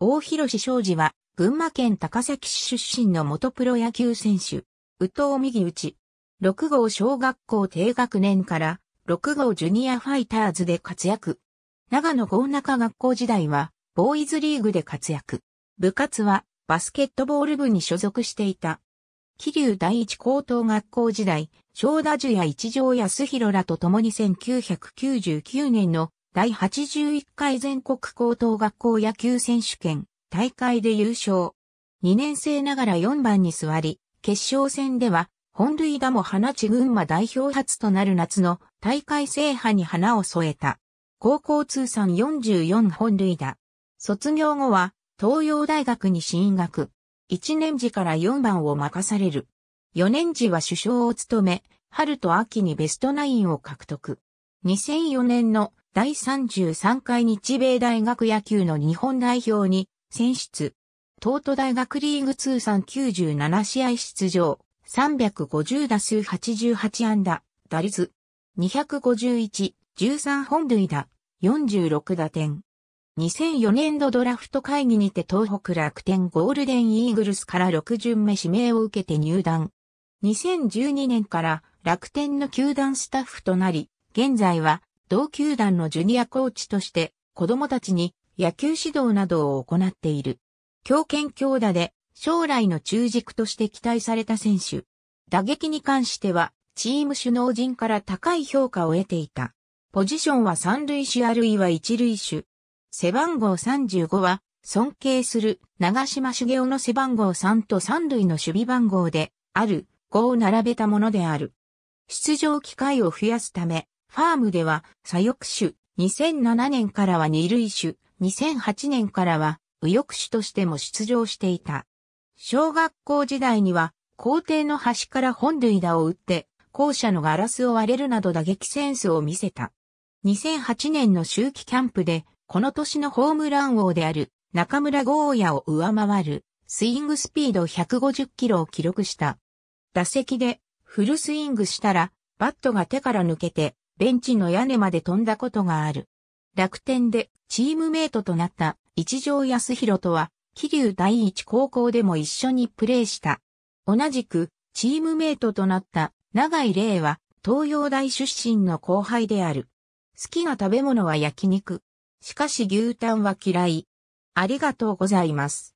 大広志昌司は、群馬県高崎市出身の元プロ野球選手、宇藤右内。六号小学校低学年から六号ジュニアファイターズで活躍。長野郷中学校時代は、ボーイズリーグで活躍。部活は、バスケットボール部に所属していた。桐生第一高等学校時代、正田樹や一条康弘らと共に1999年の第81回全国高等学校野球選手権大会で優勝。2年生ながら4番に座り、決勝戦では本塁打も放ち群馬代表初となる夏の大会制覇に花を添えた。高校通算44本塁打。卒業後は東洋大学に進学。1年時から4番を任される。4年時は首相を務め、春と秋にベストナインを獲得。2004年の第33回日米大学野球の日本代表に選出。東都大学リーグ通算97試合出場、350打数88安打、打率251、13本塁打、46打点。2004年度ドラフト会議にて東北楽天ゴールデンイーグルスから6巡目指名を受けて入団。2012年から楽天の球団スタッフとなり、現在は同球団のジュニアコーチとして子供たちに野球指導などを行っている。強肩強打で将来の中軸として期待された選手。打撃に関してはチーム首脳陣から高い評価を得ていた。ポジションは三塁手あるいは一塁手。背番号35は尊敬する長島茂雄の背番号3と三塁の守備番号である5を並べたものである。出場機会を増やすため、ファームでは、左翼種、2007年からは二類種、2008年からは右翼種としても出場していた。小学校時代には、校庭の端から本塁打を打って、校舎のガラスを割れるなど打撃センスを見せた。2008年の秋季キャンプで、この年のホームラン王である中村豪也を上回るスイングスピード150キロを記録した。打席でフルスイングしたらバットが手から抜けてベンチの屋根まで飛んだことがある。楽天でチームメイトとなった一条康弘とは、桐生第一高校でも一緒にプレーした。同じくチームメイトとなった長井玲は東洋大出身の後輩である。好きな食べ物は焼肉。しかし牛タンは嫌い。ありがとうございます。